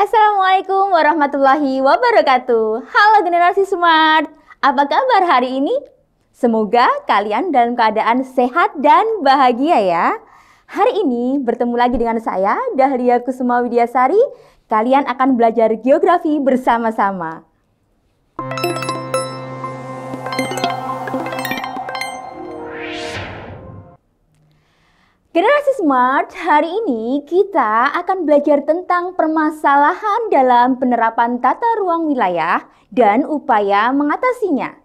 Assalamualaikum warahmatullahi wabarakatuh. Halo generasi smart. Apa kabar hari ini? Semoga kalian dalam keadaan sehat dan bahagia ya. Hari ini bertemu lagi dengan saya Dahlia Kusuma Widyasari. Kalian akan belajar geografi bersama-sama. Thank Generasi Smart, hari ini kita akan belajar tentang permasalahan dalam penerapan tata ruang wilayah dan upaya mengatasinya.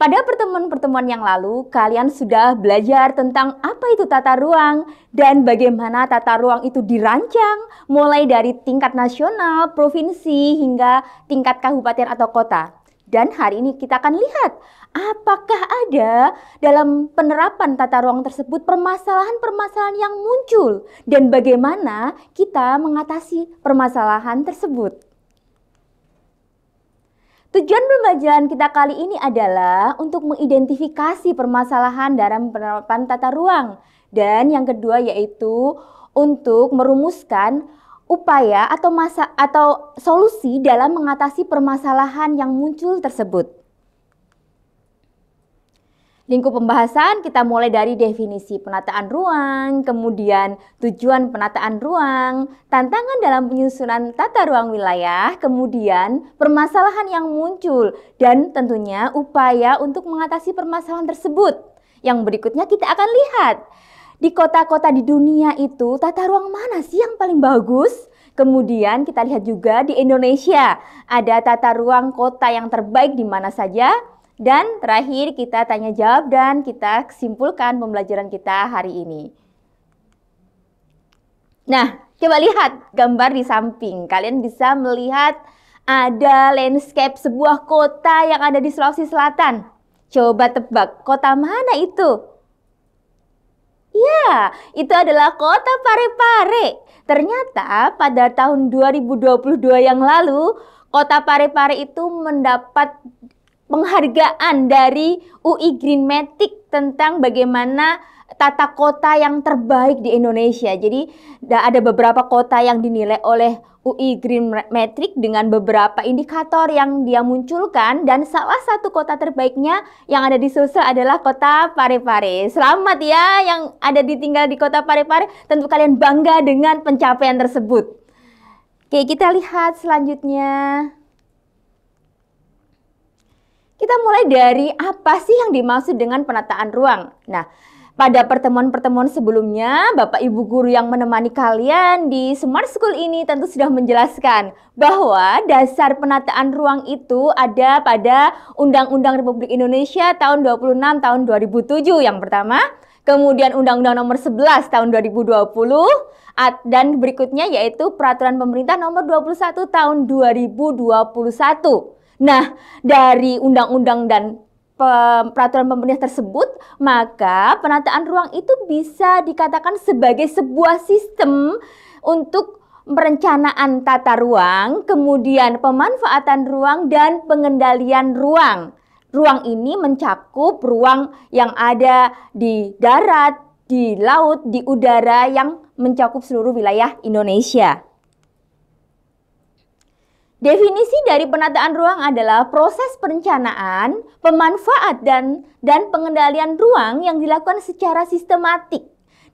Pada pertemuan-pertemuan yang lalu, kalian sudah belajar tentang apa itu tata ruang dan bagaimana tata ruang itu dirancang mulai dari tingkat nasional, provinsi, hingga tingkat kabupaten atau kota. Dan hari ini kita akan lihat apakah ada dalam penerapan tata ruang tersebut permasalahan-permasalahan yang muncul dan bagaimana kita mengatasi permasalahan tersebut. Tujuan pembelajaran kita kali ini adalah untuk mengidentifikasi permasalahan dalam penerapan tata ruang dan yang kedua yaitu untuk merumuskan upaya atau masa atau solusi dalam mengatasi permasalahan yang muncul tersebut. Lingkup pembahasan kita mulai dari definisi penataan ruang, kemudian tujuan penataan ruang, tantangan dalam penyusunan tata ruang wilayah, kemudian permasalahan yang muncul dan tentunya upaya untuk mengatasi permasalahan tersebut. Yang berikutnya kita akan lihat di kota-kota di dunia itu tata ruang mana sih yang paling bagus? Kemudian kita lihat juga di Indonesia ada tata ruang kota yang terbaik di mana saja. Dan terakhir kita tanya jawab dan kita simpulkan pembelajaran kita hari ini. Nah, coba lihat gambar di samping. Kalian bisa melihat ada landscape sebuah kota yang ada di Sulawesi Selatan. Coba tebak, kota mana itu? Ya, itu adalah kota Parepare. Ternyata pada tahun 2022 yang lalu, kota Parepare itu mendapat penghargaan dari UI Greenmatic tentang bagaimana tata kota yang terbaik di Indonesia. Jadi ada beberapa kota yang dinilai oleh UI Green Metric dengan beberapa indikator yang dia munculkan dan salah satu kota terbaiknya yang ada di Sulsel adalah kota Parepare. Selamat ya yang ada ditinggal di kota Parepare, tentu kalian bangga dengan pencapaian tersebut. Oke, kita lihat selanjutnya. Kita mulai dari apa sih yang dimaksud dengan penataan ruang? Nah, pada pertemuan-pertemuan sebelumnya, Bapak Ibu guru yang menemani kalian di Smart School ini tentu sudah menjelaskan bahwa dasar penataan ruang itu ada pada Undang-Undang Republik Indonesia tahun 26 tahun 2007 yang pertama, kemudian Undang-Undang Nomor 11 Tahun 2020 dan berikutnya yaitu Peraturan Pemerintah Nomor 21 Tahun 2021. Nah, dari undang-undang dan peraturan pemerintah tersebut, maka penataan ruang itu bisa dikatakan sebagai sebuah sistem untuk perencanaan tata ruang, kemudian pemanfaatan ruang dan pengendalian ruang. Ruang ini mencakup ruang yang ada di darat, di laut, di udara yang mencakup seluruh wilayah Indonesia. Definisi dari penataan ruang adalah proses perencanaan, pemanfaat dan dan pengendalian ruang yang dilakukan secara sistematik.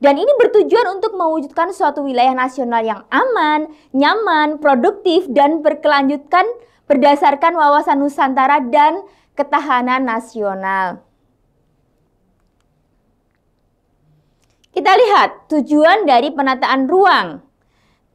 Dan ini bertujuan untuk mewujudkan suatu wilayah nasional yang aman, nyaman, produktif dan berkelanjutan berdasarkan wawasan Nusantara dan ketahanan nasional. Kita lihat tujuan dari penataan ruang.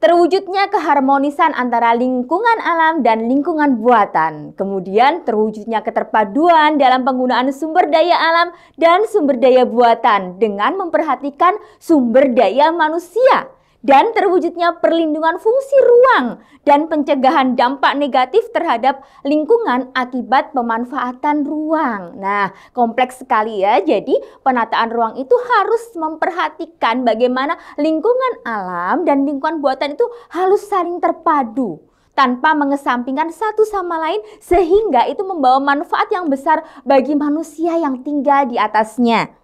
Terwujudnya keharmonisan antara lingkungan alam dan lingkungan buatan, kemudian terwujudnya keterpaduan dalam penggunaan sumber daya alam dan sumber daya buatan dengan memperhatikan sumber daya manusia dan terwujudnya perlindungan fungsi ruang dan pencegahan dampak negatif terhadap lingkungan akibat pemanfaatan ruang. Nah, kompleks sekali ya. Jadi, penataan ruang itu harus memperhatikan bagaimana lingkungan alam dan lingkungan buatan itu harus saling terpadu tanpa mengesampingkan satu sama lain sehingga itu membawa manfaat yang besar bagi manusia yang tinggal di atasnya.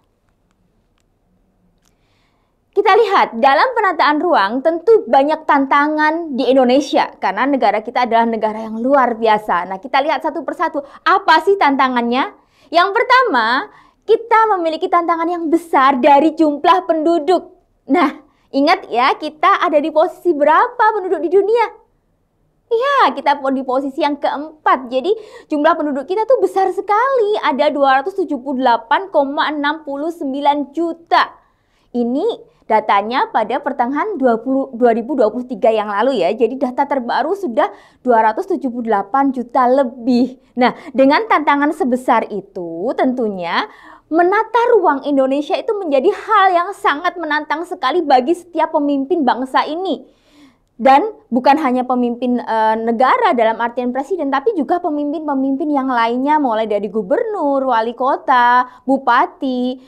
Kita lihat, dalam penataan ruang tentu banyak tantangan di Indonesia karena negara kita adalah negara yang luar biasa. Nah, kita lihat satu persatu apa sih tantangannya? Yang pertama, kita memiliki tantangan yang besar dari jumlah penduduk. Nah, ingat ya, kita ada di posisi berapa penduduk di dunia? Ya kita di posisi yang keempat. Jadi jumlah penduduk kita tuh besar sekali, ada 278,69 juta. Ini datanya pada pertengahan 20, 2023 yang lalu ya. Jadi data terbaru sudah 278 juta lebih. Nah, dengan tantangan sebesar itu tentunya menata ruang Indonesia itu menjadi hal yang sangat menantang sekali bagi setiap pemimpin bangsa ini dan bukan hanya pemimpin e, negara dalam artian presiden tapi juga pemimpin-pemimpin yang lainnya mulai dari gubernur, wali kota, bupati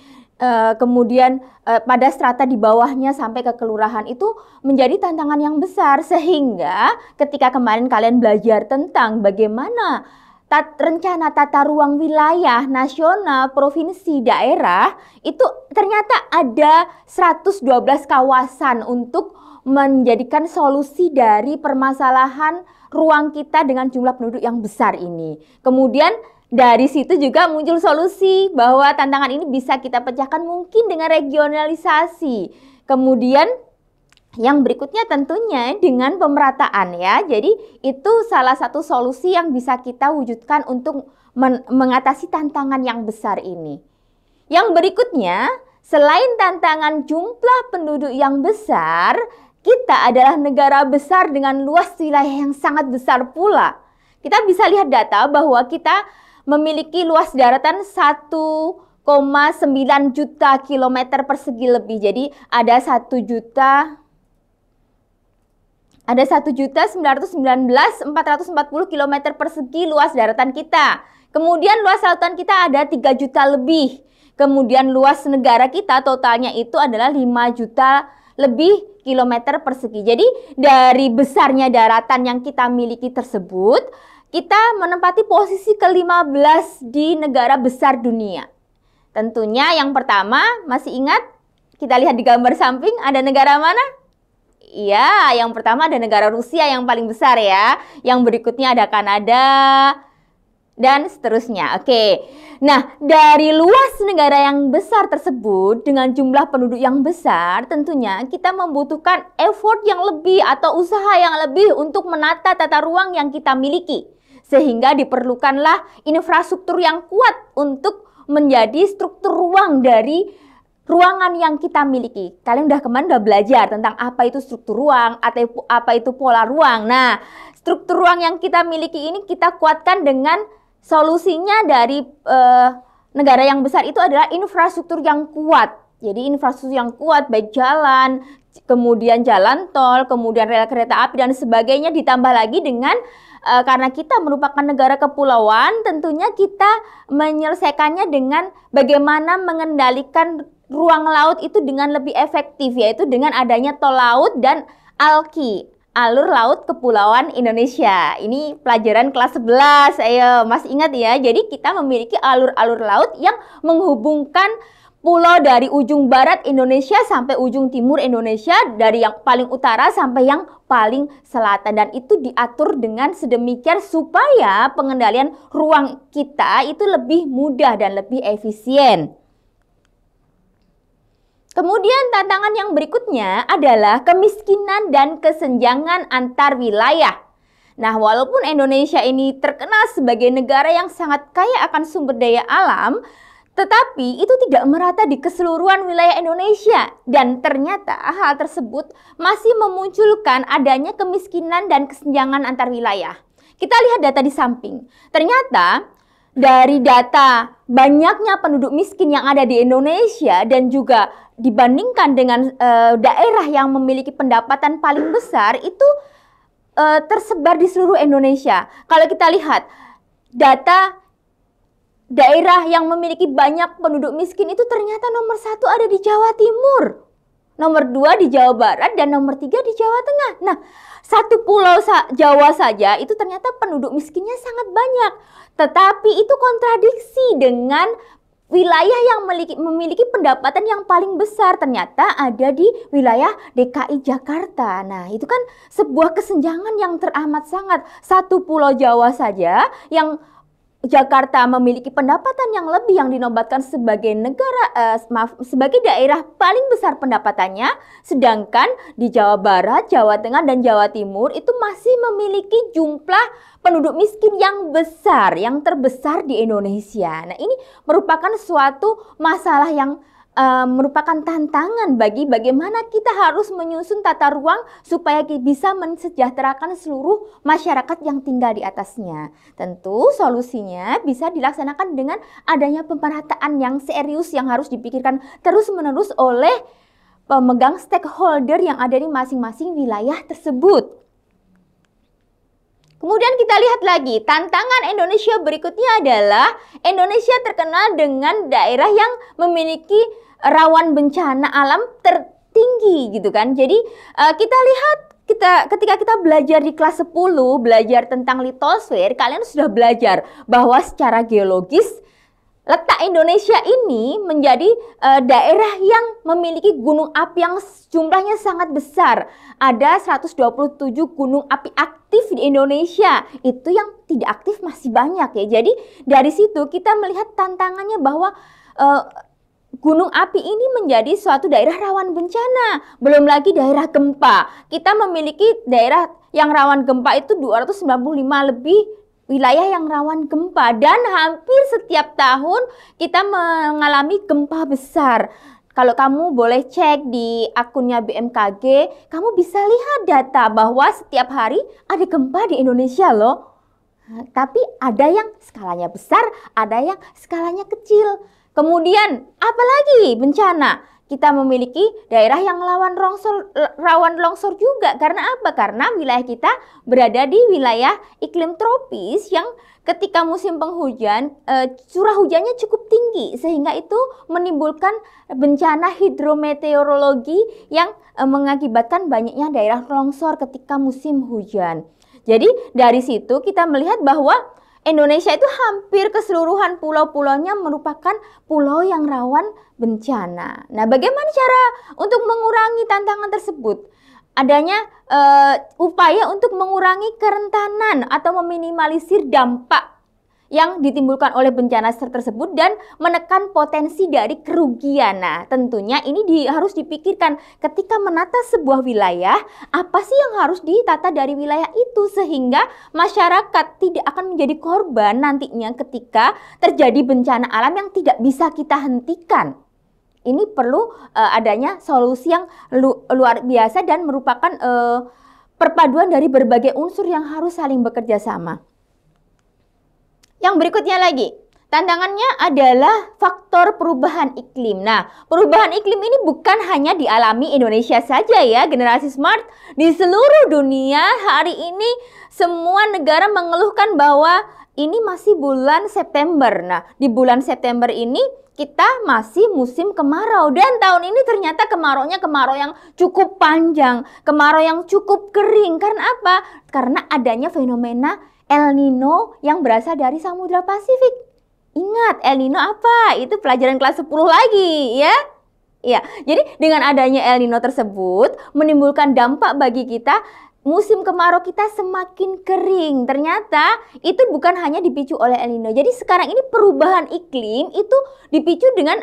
Eh, kemudian uh, pada strata di bawahnya sampai ke kelurahan itu menjadi tantangan yang besar sehingga ketika kemarin kalian belajar tentang bagaimana tat, rencana tata ruang wilayah nasional, provinsi, daerah itu ternyata ada 112 kawasan untuk menjadikan solusi dari permasalahan ruang kita dengan jumlah penduduk yang besar ini. Kemudian dari situ juga muncul solusi bahwa tantangan ini bisa kita pecahkan mungkin dengan regionalisasi. Kemudian yang berikutnya tentunya dengan pemerataan ya. Jadi itu salah satu solusi yang bisa kita wujudkan untuk men mengatasi tantangan yang besar ini. Yang berikutnya, selain tantangan jumlah penduduk yang besar, kita adalah negara besar dengan luas wilayah yang sangat besar pula. Kita bisa lihat data bahwa kita memiliki luas daratan 1 1,9 juta kilometer persegi lebih. Jadi ada satu juta ada 1 juta empat puluh kilometer persegi luas daratan kita. Kemudian luas lautan kita ada tiga juta lebih. Kemudian luas negara kita totalnya itu adalah lima juta lebih kilometer persegi. Jadi dari besarnya daratan yang kita miliki tersebut kita menempati posisi ke-15 di negara besar dunia. Tentunya yang pertama, masih ingat? Kita lihat di gambar samping, ada negara mana? Iya, yang pertama ada negara Rusia yang paling besar ya. Yang berikutnya ada Kanada dan seterusnya. Oke. Nah, dari luas negara yang besar tersebut dengan jumlah penduduk yang besar, tentunya kita membutuhkan effort yang lebih atau usaha yang lebih untuk menata tata ruang yang kita miliki. Sehingga diperlukanlah infrastruktur yang kuat untuk menjadi struktur ruang dari ruangan yang kita miliki. Kalian udah kemarin udah belajar tentang apa itu struktur ruang atau apa itu pola ruang. Nah, struktur ruang yang kita miliki ini kita kuatkan dengan solusinya dari eh, negara yang besar itu adalah infrastruktur yang kuat. Jadi infrastruktur yang kuat baik jalan, kemudian jalan tol, kemudian rel kereta api dan sebagainya ditambah lagi dengan e, karena kita merupakan negara kepulauan, tentunya kita menyelesaikannya dengan bagaimana mengendalikan ruang laut itu dengan lebih efektif yaitu dengan adanya tol laut dan alki alur laut kepulauan Indonesia. Ini pelajaran kelas 11. Ayo, Mas ingat ya. Jadi kita memiliki alur-alur laut yang menghubungkan pulau dari ujung barat Indonesia sampai ujung timur Indonesia, dari yang paling utara sampai yang paling selatan dan itu diatur dengan sedemikian supaya pengendalian ruang kita itu lebih mudah dan lebih efisien. Kemudian tantangan yang berikutnya adalah kemiskinan dan kesenjangan antar wilayah. Nah, walaupun Indonesia ini terkenal sebagai negara yang sangat kaya akan sumber daya alam, tetapi itu tidak merata di keseluruhan wilayah Indonesia dan ternyata hal tersebut masih memunculkan adanya kemiskinan dan kesenjangan antar wilayah. Kita lihat data di samping. Ternyata dari data banyaknya penduduk miskin yang ada di Indonesia dan juga dibandingkan dengan e, daerah yang memiliki pendapatan paling besar itu e, tersebar di seluruh Indonesia. Kalau kita lihat data daerah yang memiliki banyak penduduk miskin itu ternyata nomor satu ada di Jawa Timur. Nomor dua di Jawa Barat dan nomor tiga di Jawa Tengah. Nah, satu pulau Jawa saja itu ternyata penduduk miskinnya sangat banyak. Tetapi itu kontradiksi dengan wilayah yang memiliki, memiliki pendapatan yang paling besar ternyata ada di wilayah DKI Jakarta. Nah, itu kan sebuah kesenjangan yang teramat sangat. Satu pulau Jawa saja yang Jakarta memiliki pendapatan yang lebih yang dinobatkan sebagai negara eh, maaf, sebagai daerah paling besar pendapatannya, sedangkan di Jawa Barat, Jawa Tengah dan Jawa Timur itu masih memiliki jumlah penduduk miskin yang besar, yang terbesar di Indonesia. Nah, ini merupakan suatu masalah yang Eh, merupakan tantangan bagi bagaimana kita harus menyusun tata ruang supaya kita bisa mensejahterakan seluruh masyarakat yang tinggal di atasnya. Tentu solusinya bisa dilaksanakan dengan adanya pemerataan yang serius yang harus dipikirkan terus-menerus oleh pemegang stakeholder yang ada di masing-masing wilayah tersebut. Kemudian kita lihat lagi, tantangan Indonesia berikutnya adalah Indonesia terkenal dengan daerah yang memiliki rawan bencana alam tertinggi gitu kan. Jadi eh, kita lihat kita ketika kita belajar di kelas 10 belajar tentang litosfer, kalian sudah belajar bahwa secara geologis letak Indonesia ini menjadi e, daerah yang memiliki gunung api yang jumlahnya sangat besar. Ada 127 gunung api aktif di Indonesia. Itu yang tidak aktif masih banyak ya. Jadi dari situ kita melihat tantangannya bahwa e, Gunung api ini menjadi suatu daerah rawan bencana, belum lagi daerah gempa. Kita memiliki daerah yang rawan gempa itu 295 lebih wilayah yang rawan gempa dan hampir setiap tahun kita mengalami gempa besar. Kalau kamu boleh cek di akunnya BMKG, kamu bisa lihat data bahwa setiap hari ada gempa di Indonesia loh. Tapi ada yang skalanya besar, ada yang skalanya kecil. Kemudian apalagi bencana? kita memiliki daerah yang lawan longsor rawan longsor juga. Karena apa? Karena wilayah kita berada di wilayah iklim tropis yang ketika musim penghujan eh, curah hujannya cukup tinggi sehingga itu menimbulkan bencana hidrometeorologi yang eh, mengakibatkan banyaknya daerah longsor ketika musim hujan. Jadi dari situ kita melihat bahwa Indonesia itu hampir keseluruhan pulau-pulaunya merupakan pulau yang rawan bencana. Nah, bagaimana cara untuk mengurangi tantangan tersebut? Adanya uh, upaya untuk mengurangi kerentanan atau meminimalisir dampak yang ditimbulkan oleh bencana tersebut dan menekan potensi dari kerugian. Nah, tentunya ini di, harus dipikirkan ketika menata sebuah wilayah, apa sih yang harus ditata dari wilayah itu sehingga masyarakat tidak akan menjadi korban nantinya ketika terjadi bencana alam yang tidak bisa kita hentikan ini perlu uh, adanya solusi yang lu, luar biasa dan merupakan uh, perpaduan dari berbagai unsur yang harus saling bekerja sama. Yang berikutnya lagi, Tantangannya adalah faktor perubahan iklim. Nah, perubahan iklim ini bukan hanya dialami Indonesia saja ya, generasi smart. Di seluruh dunia hari ini semua negara mengeluhkan bahwa ini masih bulan September. Nah, di bulan September ini kita masih musim kemarau dan tahun ini ternyata kemarau-nya kemarau yang cukup panjang, kemarau yang cukup kering. Karena apa? Karena adanya fenomena El Nino yang berasal dari Samudra Pasifik. Ingat, El Nino apa? Itu pelajaran kelas 10 lagi, ya. Ya, jadi dengan adanya El Nino tersebut menimbulkan dampak bagi kita musim kemarau kita semakin kering. Ternyata itu bukan hanya dipicu oleh El Nino. Jadi sekarang ini perubahan iklim itu dipicu dengan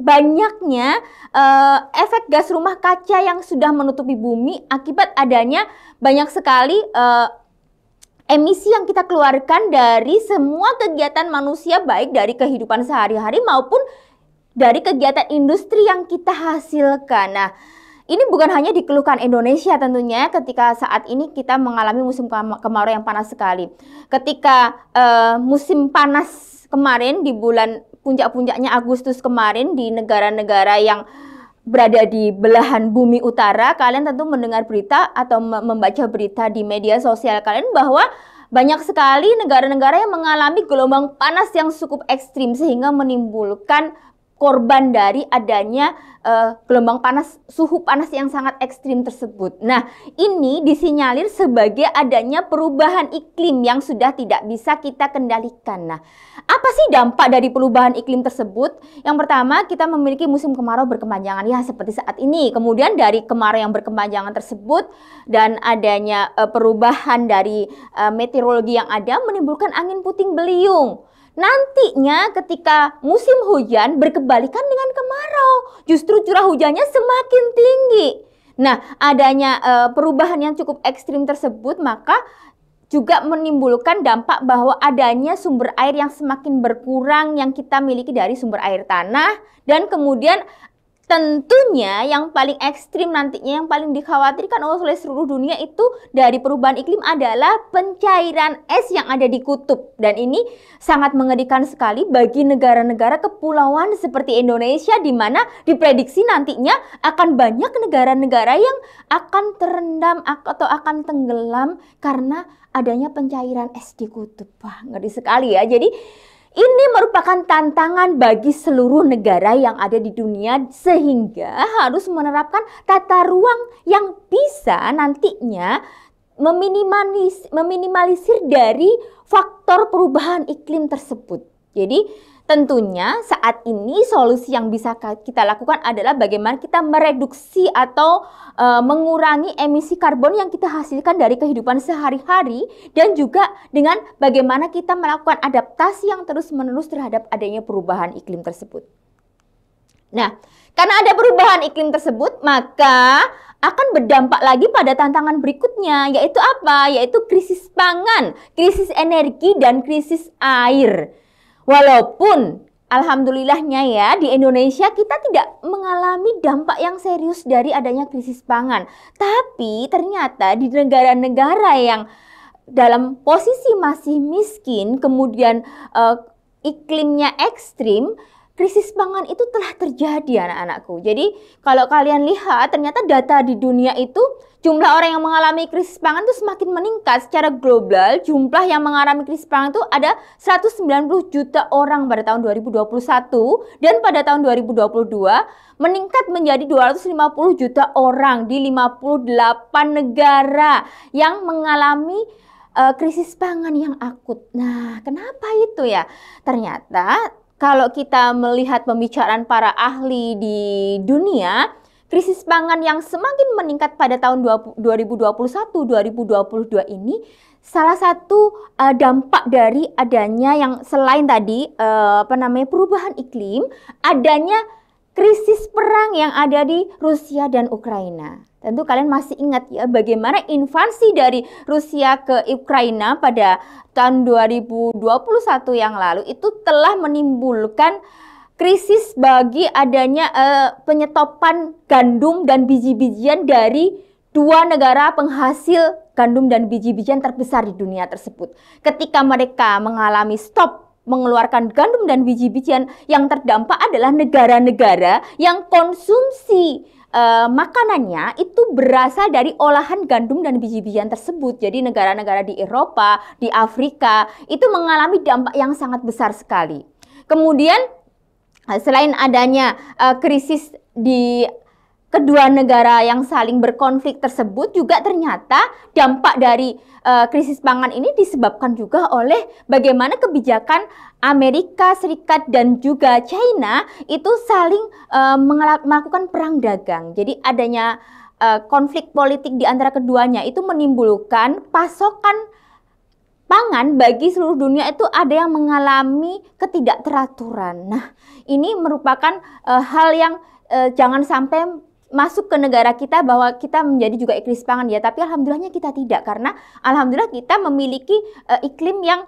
banyaknya uh, efek gas rumah kaca yang sudah menutupi bumi akibat adanya banyak sekali uh, emisi yang kita keluarkan dari semua kegiatan manusia baik dari kehidupan sehari-hari maupun dari kegiatan industri yang kita hasilkan. Nah, ini bukan hanya dikeluhkan Indonesia tentunya ketika saat ini kita mengalami musim kemarau yang panas sekali. Ketika uh, musim panas kemarin di bulan puncak-puncaknya Agustus kemarin di negara-negara yang berada di belahan bumi utara, kalian tentu mendengar berita atau membaca berita di media sosial kalian bahwa banyak sekali negara-negara yang mengalami gelombang panas yang cukup ekstrim sehingga menimbulkan korban dari adanya uh, gelombang panas suhu panas yang sangat ekstrim tersebut. Nah, ini disinyalir sebagai adanya perubahan iklim yang sudah tidak bisa kita kendalikan. Nah, apa sih dampak dari perubahan iklim tersebut? Yang pertama, kita memiliki musim kemarau berkepanjangan ya seperti saat ini. Kemudian dari kemarau yang berkepanjangan tersebut dan adanya uh, perubahan dari uh, meteorologi yang ada menimbulkan angin puting beliung Nantinya ketika musim hujan berkebalikan dengan kemarau, justru curah hujannya semakin tinggi. Nah, adanya e, perubahan yang cukup ekstrim tersebut, maka juga menimbulkan dampak bahwa adanya sumber air yang semakin berkurang yang kita miliki dari sumber air tanah dan kemudian Tentunya yang paling ekstrim nantinya, yang paling dikhawatirkan oleh seluruh dunia itu dari perubahan iklim adalah pencairan es yang ada di kutub. Dan ini sangat mengerikan sekali bagi negara-negara kepulauan seperti Indonesia di mana diprediksi nantinya akan banyak negara-negara yang akan terendam atau akan tenggelam karena adanya pencairan es di kutub. Wah, ngeri sekali ya. Jadi ini merupakan tantangan bagi seluruh negara yang ada di dunia sehingga harus menerapkan tata ruang yang bisa nantinya meminimalis, meminimalisir dari faktor perubahan iklim tersebut. Jadi Tentunya saat ini solusi yang bisa kita lakukan adalah bagaimana kita mereduksi atau e, mengurangi emisi karbon yang kita hasilkan dari kehidupan sehari-hari dan juga dengan bagaimana kita melakukan adaptasi yang terus-menerus terhadap adanya perubahan iklim tersebut. Nah, karena ada perubahan iklim tersebut, maka akan berdampak lagi pada tantangan berikutnya, yaitu apa? Yaitu krisis pangan, krisis energi, dan krisis air. Walaupun Alhamdulillahnya ya di Indonesia kita tidak mengalami dampak yang serius dari adanya krisis pangan. Tapi ternyata di negara-negara yang dalam posisi masih miskin, kemudian uh, iklimnya ekstrim, krisis pangan itu telah terjadi anak-anakku. Jadi kalau kalian lihat ternyata data di dunia itu Jumlah orang yang mengalami krisis pangan itu semakin meningkat secara global. Jumlah yang mengalami krisis pangan itu ada 190 juta orang pada tahun 2021 dan pada tahun 2022 meningkat menjadi 250 juta orang di 58 negara yang mengalami uh, krisis pangan yang akut. Nah, kenapa itu ya? Ternyata kalau kita melihat pembicaraan para ahli di dunia, Krisis pangan yang semakin meningkat pada tahun 2021-2022 ini salah satu uh, dampak dari adanya yang selain tadi uh, apa namanya perubahan iklim, adanya krisis perang yang ada di Rusia dan Ukraina. Tentu kalian masih ingat ya bagaimana invasi dari Rusia ke Ukraina pada tahun 2021 yang lalu itu telah menimbulkan krisis bagi adanya uh, penyetopan gandum dan biji-bijian dari dua negara penghasil gandum dan biji-bijian terbesar di dunia tersebut. Ketika mereka mengalami stop mengeluarkan gandum dan biji-bijian, yang terdampak adalah negara-negara yang konsumsi uh, makanannya itu berasal dari olahan gandum dan biji-bijian tersebut. Jadi negara-negara di Eropa, di Afrika itu mengalami dampak yang sangat besar sekali. Kemudian Eh, selain adanya uh, krisis di kedua negara yang saling berkonflik tersebut juga ternyata dampak dari uh, krisis pangan ini disebabkan juga oleh bagaimana kebijakan Amerika Serikat dan juga China itu saling uh, melakukan perang dagang. Jadi adanya uh, konflik politik di antara keduanya itu menimbulkan pasokan pangan bagi seluruh dunia itu ada yang mengalami ketidakteraturan. Nah, ini merupakan uh, hal yang uh, jangan sampai masuk ke negara kita bahwa kita menjadi juga iklim pangan ya tapi alhamdulillahnya kita tidak karena alhamdulillah kita memiliki uh, iklim yang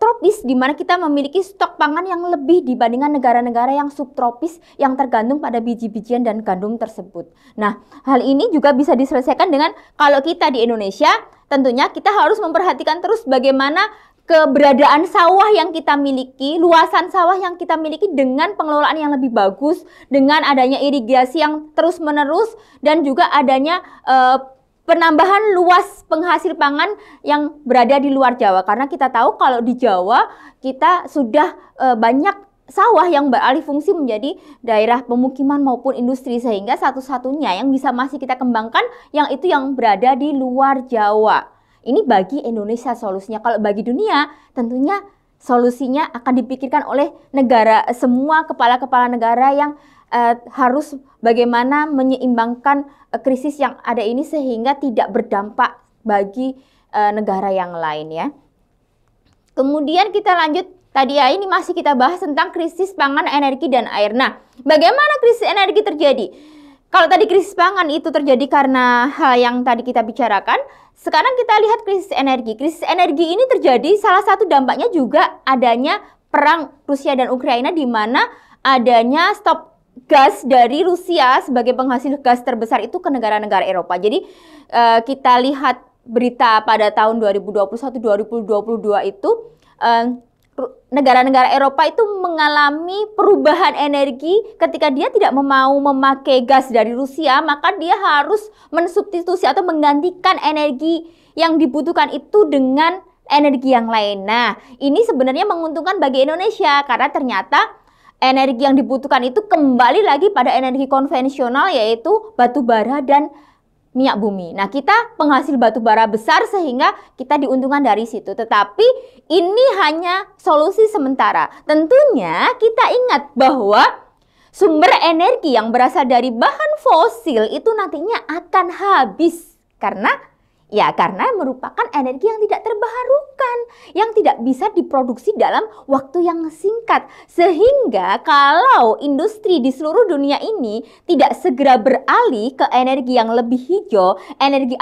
tropis di mana kita memiliki stok pangan yang lebih dibandingkan negara-negara yang subtropis yang tergantung pada biji-bijian dan gandum tersebut. Nah, hal ini juga bisa diselesaikan dengan kalau kita di Indonesia tentunya kita harus memperhatikan terus bagaimana keberadaan sawah yang kita miliki, luasan sawah yang kita miliki dengan pengelolaan yang lebih bagus, dengan adanya irigasi yang terus-menerus dan juga adanya uh, penambahan luas penghasil pangan yang berada di luar Jawa karena kita tahu kalau di Jawa kita sudah uh, banyak sawah yang beralih fungsi menjadi daerah pemukiman maupun industri sehingga satu-satunya yang bisa masih kita kembangkan yang itu yang berada di luar Jawa. Ini bagi Indonesia solusinya. Kalau bagi dunia tentunya solusinya akan dipikirkan oleh negara semua kepala-kepala negara yang eh, harus bagaimana menyeimbangkan eh, krisis yang ada ini sehingga tidak berdampak bagi eh, negara yang lain ya. Kemudian kita lanjut Tadi ya ini masih kita bahas tentang krisis pangan, energi, dan air. Nah, bagaimana krisis energi terjadi? Kalau tadi krisis pangan itu terjadi karena hal yang tadi kita bicarakan, sekarang kita lihat krisis energi. Krisis energi ini terjadi salah satu dampaknya juga adanya perang Rusia dan Ukraina di mana adanya stop gas dari Rusia sebagai penghasil gas terbesar itu ke negara-negara Eropa. Jadi eh, kita lihat berita pada tahun 2021-2022 itu uh, negara-negara Eropa itu mengalami perubahan energi ketika dia tidak mau memakai gas dari Rusia, maka dia harus mensubstitusi atau menggantikan energi yang dibutuhkan itu dengan energi yang lain. Nah, ini sebenarnya menguntungkan bagi Indonesia karena ternyata energi yang dibutuhkan itu kembali lagi pada energi konvensional yaitu batu bara dan minyak bumi. Nah, kita penghasil batu bara besar sehingga kita diuntungkan dari situ. Tetapi ini hanya solusi sementara. Tentunya kita ingat bahwa sumber energi yang berasal dari bahan fosil itu nantinya akan habis karena Ya, karena merupakan energi yang tidak terbarukan, yang tidak bisa diproduksi dalam waktu yang singkat. Sehingga kalau industri di seluruh dunia ini tidak segera beralih ke energi yang lebih hijau, energi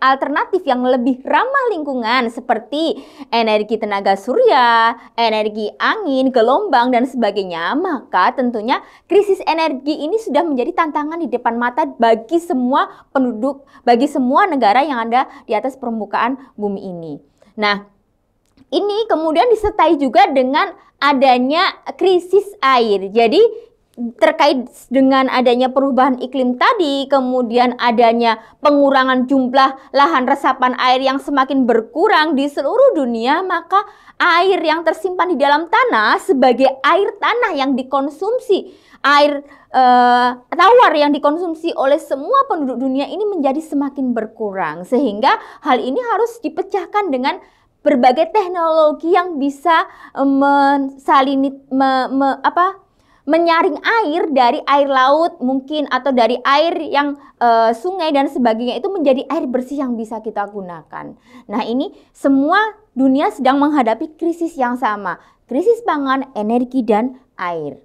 alternatif yang lebih ramah lingkungan seperti energi tenaga surya, energi angin, gelombang dan sebagainya, maka tentunya krisis energi ini sudah menjadi tantangan di depan mata bagi semua penduduk, bagi semua negara yang ada di atas permukaan bumi ini. Nah, ini kemudian disertai juga dengan adanya krisis air. Jadi terkait dengan adanya perubahan iklim tadi, kemudian adanya pengurangan jumlah lahan resapan air yang semakin berkurang di seluruh dunia, maka air yang tersimpan di dalam tanah sebagai air tanah yang dikonsumsi, air e, tawar yang dikonsumsi oleh semua penduduk dunia ini menjadi semakin berkurang. Sehingga hal ini harus dipecahkan dengan berbagai teknologi yang bisa eh, mensalinit me, me, apa menyaring air dari air laut mungkin atau dari air yang e, sungai dan sebagainya itu menjadi air bersih yang bisa kita gunakan. Nah, ini semua dunia sedang menghadapi krisis yang sama, krisis pangan, energi dan air.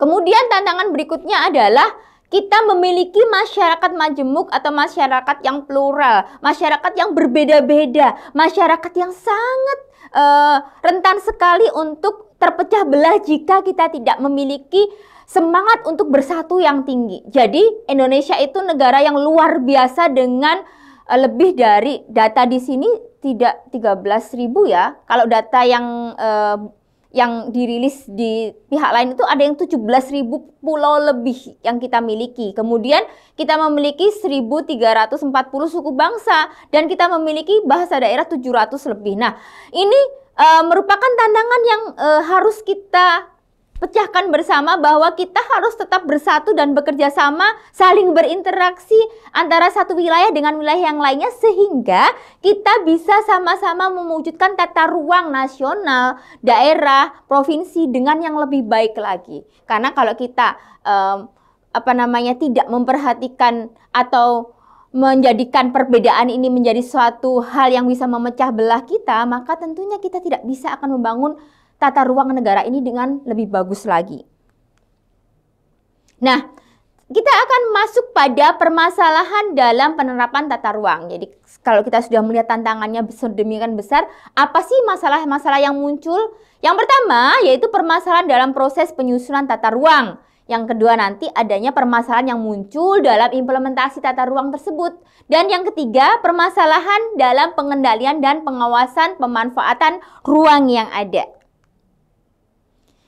Kemudian tantangan berikutnya adalah kita memiliki masyarakat majemuk atau masyarakat yang plural, masyarakat yang berbeda-beda, masyarakat yang sangat uh, rentan sekali untuk terpecah belah jika kita tidak memiliki semangat untuk bersatu yang tinggi. Jadi Indonesia itu negara yang luar biasa dengan eh, lebih dari data di sini tidak 13.000 ya. Kalau data yang uh, yang dirilis di pihak lain itu ada yang 17.000 pulau lebih yang kita miliki. Kemudian kita memiliki 1.340 suku bangsa dan kita memiliki bahasa daerah 700 lebih. Nah, ini uh, merupakan tantangan yang uh, harus kita pecahkan bersama bahwa kita harus tetap bersatu dan bekerja sama, saling berinteraksi antara satu wilayah dengan wilayah yang lainnya sehingga kita bisa sama-sama mewujudkan tata ruang nasional, daerah, provinsi dengan yang lebih baik lagi. Karena kalau kita um, apa namanya tidak memperhatikan atau menjadikan perbedaan ini menjadi suatu hal yang bisa memecah belah kita, maka tentunya kita tidak bisa akan membangun tata ruang negara ini dengan lebih bagus lagi. Nah, kita akan masuk pada permasalahan dalam penerapan tata ruang. Jadi kalau kita sudah melihat tantangannya sedemikian besar, apa sih masalah-masalah yang muncul? Yang pertama yaitu permasalahan dalam proses penyusunan tata ruang yang kedua nanti adanya permasalahan yang muncul dalam implementasi tata ruang tersebut. Dan yang ketiga, permasalahan dalam pengendalian dan pengawasan pemanfaatan ruang yang ada.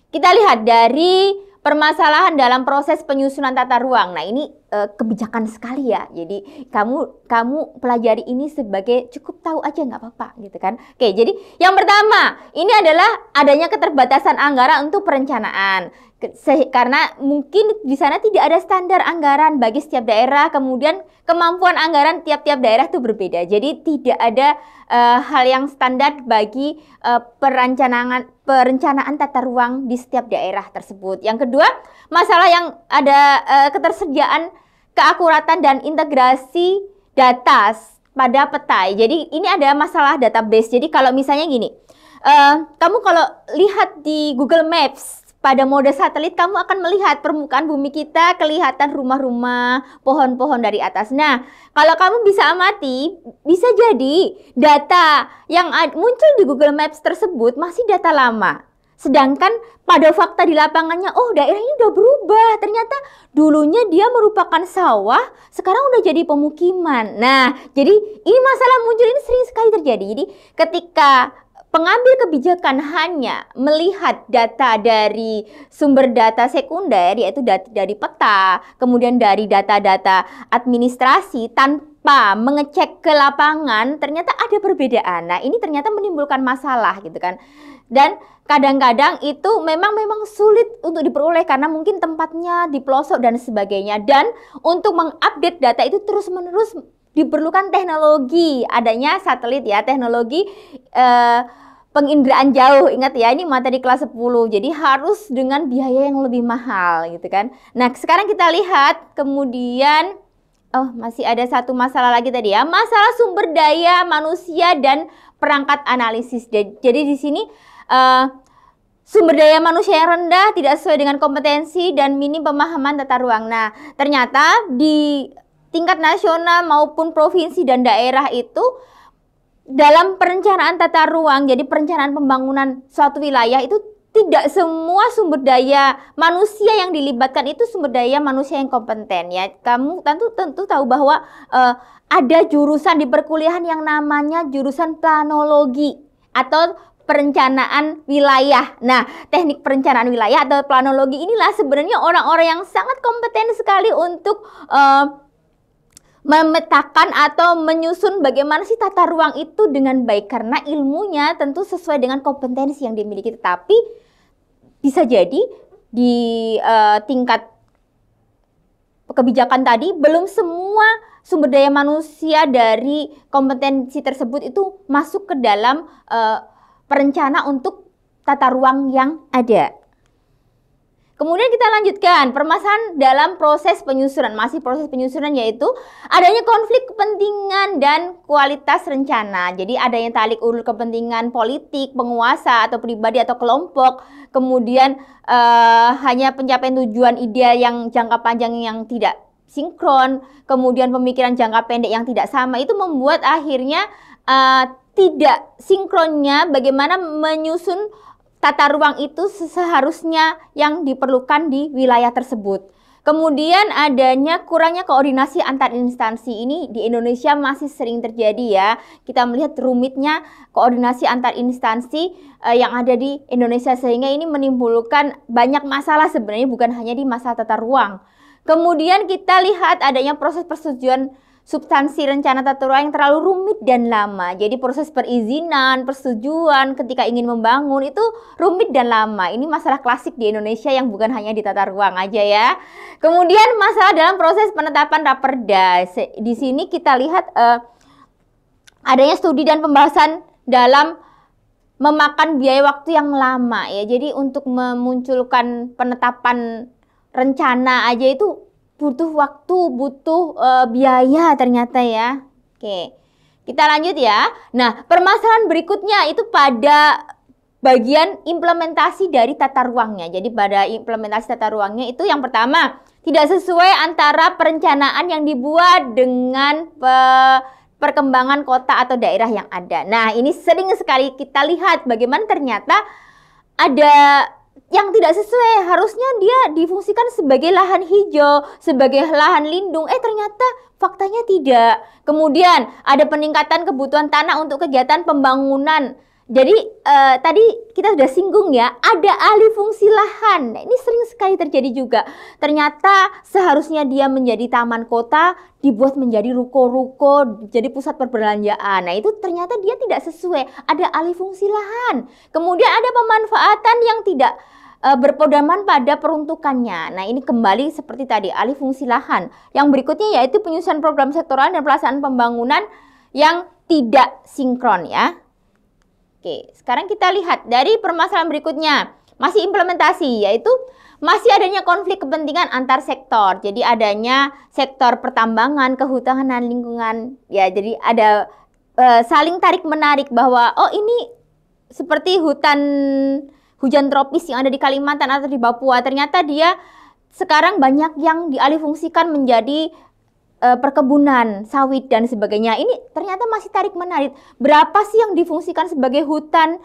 Kita lihat dari permasalahan dalam proses penyusunan tata ruang. Nah, ini e, kebijakan sekali ya. Jadi, kamu kamu pelajari ini sebagai cukup tahu aja nggak apa-apa gitu kan. Oke, jadi yang pertama, ini adalah adanya keterbatasan anggaran untuk perencanaan karena mungkin di sana tidak ada standar anggaran bagi setiap daerah, kemudian kemampuan anggaran tiap-tiap daerah itu berbeda. Jadi tidak ada uh, hal yang standar bagi uh, eh, perencanaan perencanaan tata ruang di setiap daerah tersebut. Yang kedua, masalah yang ada uh, ketersediaan keakuratan dan integrasi data pada peta. Jadi ini ada masalah database. Jadi kalau misalnya gini, uh, kamu kalau lihat di Google Maps pada mode satelit kamu akan melihat permukaan bumi kita kelihatan rumah-rumah, pohon-pohon dari atas. Nah, kalau kamu bisa amati, bisa jadi data yang muncul di Google Maps tersebut masih data lama. Sedangkan pada fakta di lapangannya, oh daerah ini udah berubah. Ternyata dulunya dia merupakan sawah, sekarang udah jadi pemukiman. Nah, jadi ini masalah muncul ini sering sekali terjadi. Jadi ketika pengambil kebijakan hanya melihat data dari sumber data sekunder yaitu dari peta, kemudian dari data-data administrasi tanpa mengecek ke lapangan ternyata ada perbedaan. Nah, ini ternyata menimbulkan masalah gitu kan. Dan kadang-kadang itu memang memang sulit untuk diperoleh karena mungkin tempatnya di pelosok dan sebagainya. Dan untuk mengupdate data itu terus-menerus diperlukan teknologi adanya satelit ya teknologi eh, penginderaan jauh. Ingat ya, ini materi kelas 10. Jadi harus dengan biaya yang lebih mahal gitu kan. Nah, sekarang kita lihat kemudian oh, masih ada satu masalah lagi tadi ya. Masalah sumber daya manusia dan perangkat analisis. Jadi di sini uh, sumber daya manusia yang rendah tidak sesuai dengan kompetensi dan minim pemahaman tata ruang. Nah, ternyata di tingkat nasional maupun provinsi dan daerah itu dalam perencanaan tata ruang, jadi perencanaan pembangunan suatu wilayah itu tidak semua sumber daya manusia yang dilibatkan itu sumber daya manusia yang kompeten ya. Kamu tentu tentu tahu bahwa uh, ada jurusan di perkuliahan yang namanya jurusan planologi atau perencanaan wilayah. Nah, teknik perencanaan wilayah atau planologi inilah sebenarnya orang-orang yang sangat kompeten sekali untuk uh, memetakan atau menyusun bagaimana sih tata ruang itu dengan baik karena ilmunya tentu sesuai dengan kompetensi yang dimiliki tetapi bisa jadi di uh, tingkat kebijakan tadi belum semua sumber daya manusia dari kompetensi tersebut itu masuk ke dalam uh, perencana untuk tata ruang yang ada. Kemudian kita lanjutkan permasalahan dalam proses penyusunan, masih proses penyusunan yaitu adanya konflik kepentingan dan kualitas rencana. Jadi adanya talik ulur kepentingan politik, penguasa atau pribadi atau kelompok, kemudian uh, hanya pencapaian tujuan ideal yang jangka panjang yang tidak sinkron, kemudian pemikiran jangka pendek yang tidak sama itu membuat akhirnya uh, tidak sinkronnya bagaimana menyusun tata ruang itu seharusnya yang diperlukan di wilayah tersebut. Kemudian adanya kurangnya koordinasi antar instansi ini di Indonesia masih sering terjadi ya. Kita melihat rumitnya koordinasi antar instansi eh, yang ada di Indonesia sehingga ini menimbulkan banyak masalah sebenarnya bukan hanya di masalah tata ruang. Kemudian kita lihat adanya proses persetujuan substansi rencana tata ruang yang terlalu rumit dan lama. Jadi proses perizinan, persetujuan ketika ingin membangun itu rumit dan lama. Ini masalah klasik di Indonesia yang bukan hanya di tata ruang aja ya. Kemudian masalah dalam proses penetapan raperda. Di sini kita lihat eh, adanya studi dan pembahasan dalam memakan biaya waktu yang lama ya. Jadi untuk memunculkan penetapan rencana aja itu butuh waktu, butuh e, biaya ternyata ya. Oke. Kita lanjut ya. Nah, permasalahan berikutnya itu pada bagian implementasi dari tata ruangnya. Jadi pada implementasi tata ruangnya itu yang pertama, tidak sesuai antara perencanaan yang dibuat dengan pe perkembangan kota atau daerah yang ada. Nah, ini sering sekali kita lihat bagaimana ternyata ada yang tidak sesuai harusnya dia difungsikan sebagai lahan hijau, sebagai lahan lindung. Eh ternyata faktanya tidak. Kemudian ada peningkatan kebutuhan tanah untuk kegiatan pembangunan. Jadi eh, tadi kita sudah singgung ya, ada alih fungsi lahan. Nah, ini sering sekali terjadi juga. Ternyata seharusnya dia menjadi taman kota, dibuat menjadi ruko-ruko, jadi pusat perbelanjaan. Nah itu ternyata dia tidak sesuai, ada alih fungsi lahan. Kemudian ada pemanfaatan yang tidak Eh, berpedoman pada peruntukannya. Nah, ini kembali seperti tadi alih fungsi lahan. Yang berikutnya yaitu penyusunan program sektoral dan pelaksanaan pembangunan yang tidak sinkron ya. Oke, sekarang kita lihat dari permasalahan berikutnya. Masih implementasi yaitu masih adanya konflik kepentingan antar sektor. Jadi adanya sektor pertambangan, kehutanan, lingkungan. Ya, jadi ada e, saling tarik menarik bahwa oh ini seperti hutan hujan tropis yang ada di Kalimantan atau di Papua. Ternyata dia sekarang banyak yang dialihfungsikan menjadi Eh, perkebunan, sawit dan sebagainya. Ini ternyata masih tarik menarik. Berapa sih yang difungsikan sebagai hutan?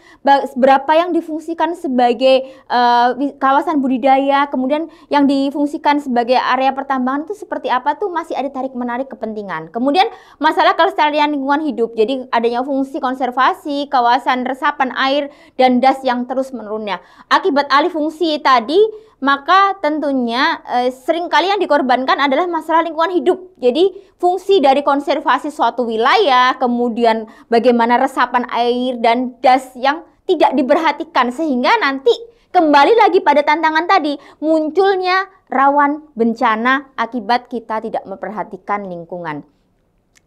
Berapa yang difungsikan sebagai uh, kawasan budidaya? Kemudian yang difungsikan sebagai area pertambangan itu seperti apa tuh masih ada tarik menarik kepentingan. Kemudian masalah kelestarian lingkungan hidup. Jadi adanya fungsi konservasi, kawasan resapan air dan das yang terus menurunnya. Akibat alih fungsi tadi maka tentunya e, seringkali yang dikorbankan adalah masalah lingkungan hidup. Jadi fungsi dari konservasi suatu wilayah, kemudian bagaimana resapan air dan das yang tidak diperhatikan sehingga nanti kembali lagi pada tantangan tadi munculnya rawan bencana akibat kita tidak memperhatikan lingkungan.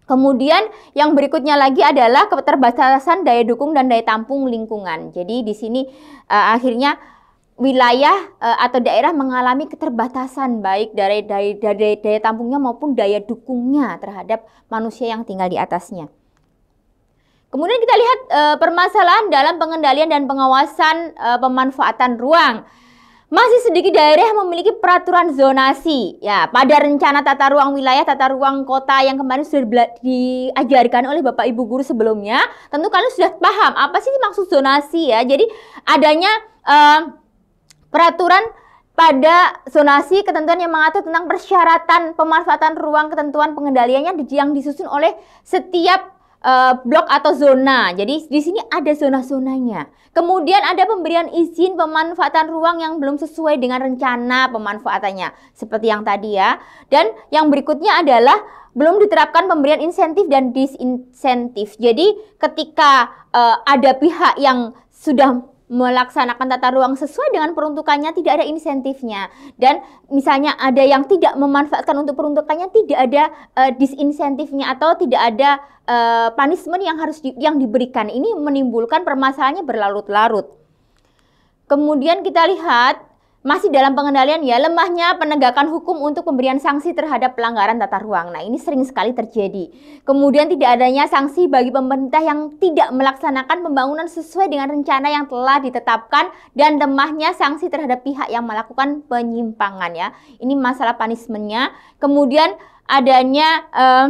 Kemudian yang berikutnya lagi adalah keterbatasan daya dukung dan daya tampung lingkungan. Jadi di sini uh, akhirnya wilayah eh, atau daerah mengalami keterbatasan baik dari dari, dari daya tampungnya maupun daya dukungnya terhadap manusia yang tinggal di atasnya. Kemudian kita lihat e, permasalahan dalam pengendalian dan pengawasan e, pemanfaatan ruang. Masih sedikit daerah memiliki peraturan zonasi. Ya, pada rencana tata ruang wilayah, tata ruang kota yang kemarin sudah diajarkan oleh Bapak Ibu guru sebelumnya, tentu kalian sudah paham apa sih maksud zonasi ya. Jadi adanya e, peraturan pada zonasi ketentuan yang mengatur tentang persyaratan pemanfaatan ruang ketentuan pengendaliannya yang disusun oleh setiap uh, blok atau zona. Jadi di sini ada zona-zonanya. Kemudian ada pemberian izin pemanfaatan ruang yang belum sesuai dengan rencana pemanfaatannya seperti yang tadi ya. Dan yang berikutnya adalah belum diterapkan pemberian insentif dan disinsentif. Jadi ketika uh, ada pihak yang sudah melaksanakan tata ruang sesuai dengan peruntukannya tidak ada insentifnya dan misalnya ada yang tidak memanfaatkan untuk peruntukannya tidak ada uh, disinsentifnya atau tidak ada uh, punishment yang harus di, yang diberikan ini menimbulkan permasalahannya berlarut-larut. Kemudian kita lihat masih dalam pengendalian ya lemahnya penegakan hukum untuk pemberian sanksi terhadap pelanggaran tata ruang. Nah, ini sering sekali terjadi. Kemudian tidak adanya sanksi bagi pemerintah yang tidak melaksanakan pembangunan sesuai dengan rencana yang telah ditetapkan dan lemahnya sanksi terhadap pihak yang melakukan penyimpangan ya. Ini masalah panismenya. Kemudian adanya eh,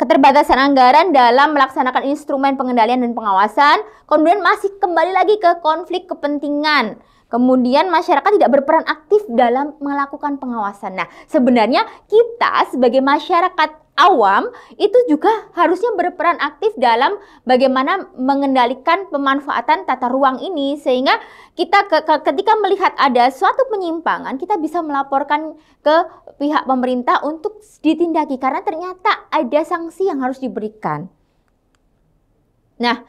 keterbatasan anggaran dalam melaksanakan instrumen pengendalian dan pengawasan, kemudian masih kembali lagi ke konflik kepentingan. Kemudian masyarakat tidak berperan aktif dalam melakukan pengawasan. Nah, sebenarnya kita sebagai masyarakat awam itu juga harusnya berperan aktif dalam bagaimana mengendalikan pemanfaatan tata ruang ini sehingga kita ke, ke, ketika melihat ada suatu penyimpangan kita bisa melaporkan ke pihak pemerintah untuk ditindaki karena ternyata ada sanksi yang harus diberikan. Nah,